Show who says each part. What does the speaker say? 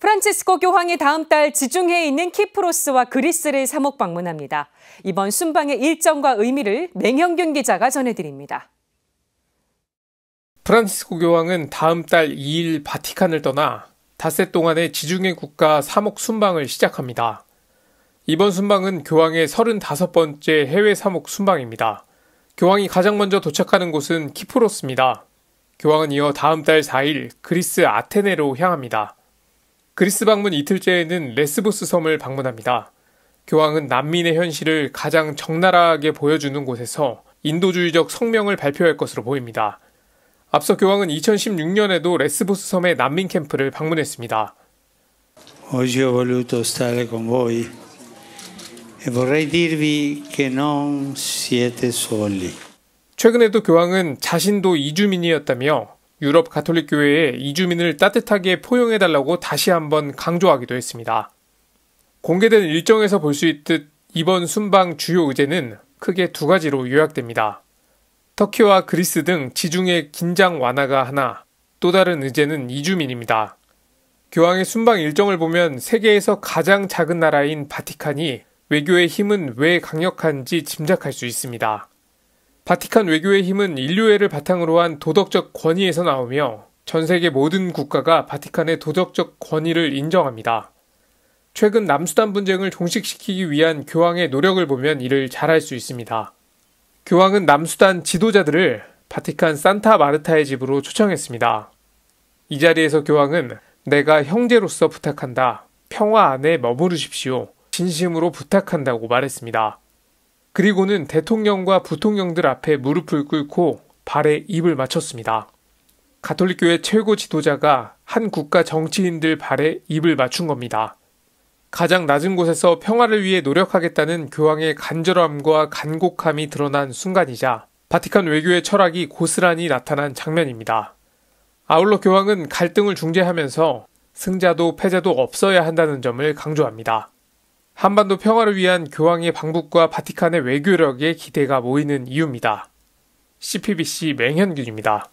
Speaker 1: 프란치스코 교황이 다음 달 지중해에 있는 키프로스와 그리스를 사목 방문합니다. 이번 순방의 일정과 의미를 맹형균 기자가 전해드립니다. 프란치스코 교황은 다음 달 2일 바티칸을 떠나 닷새 동안의 지중해 국가 사목 순방을 시작합니다. 이번 순방은 교황의 35번째 해외 사목 순방입니다. 교황이 가장 먼저 도착하는 곳은 키프로스입니다. 교황은 이어 다음 달 4일 그리스 아테네로 향합니다. 그리스 방문 이틀째에는 레스보스 섬을 방문합니다. 교황은 난민의 현실을 가장 적나라하게 보여주는 곳에서 인도주의적 성명을 발표할 것으로 보입니다. 앞서 교황은 2016년에도 레스보스 섬의 난민 캠프를 방문했습니다.
Speaker 2: E
Speaker 1: 최근에도 교황은 자신도 이주민이었다며 유럽 가톨릭 교회에 이주민을 따뜻하게 포용해달라고 다시 한번 강조하기도 했습니다. 공개된 일정에서 볼 수 있듯 이번 순방 주요 의제는 크게 두 가지로 요약됩니다. 터키와 그리스 등 지중해 긴장 완화가 하나, 또 다른 의제는 이주민입니다. 교황의 순방 일정을 보면 세계에서 가장 작은 나라인 바티칸이 외교의 힘은 왜 강력한지 짐작할 수 있습니다. 바티칸 외교의 힘은 인류애를 바탕으로 한 도덕적 권위에서 나오며 전 세계 모든 국가가 바티칸의 도덕적 권위를 인정합니다. 최근 남수단 분쟁을 종식시키기 위한 교황의 노력을 보면 이를 잘 알 수 있습니다. 교황은 남수단 지도자들을 바티칸 산타 마르타의 집으로 초청했습니다. 이 자리에서 교황은 내가 형제로서 부탁한다. 평화 안에 머무르십시오. 진심으로 부탁한다고 말했습니다. 그리고는 대통령과 부통령들 앞에 무릎을 꿇고 발에 입을 맞췄습니다. 가톨릭교회 최고 지도자가 한 국가 정치인들 발에 입을 맞춘 겁니다. 가장 낮은 곳에서 평화를 위해 노력하겠다는 교황의 간절함과 간곡함이 드러난 순간이자 바티칸 외교의 철학이 고스란히 나타난 장면입니다. 아울러 교황은 갈등을 중재하면서 승자도 패자도 없어야 한다는 점을 강조합니다. 한반도 평화를 위한 교황의 방북과 바티칸의 외교력에 기대가 모이는 이유입니다. CPBC 맹현균입니다.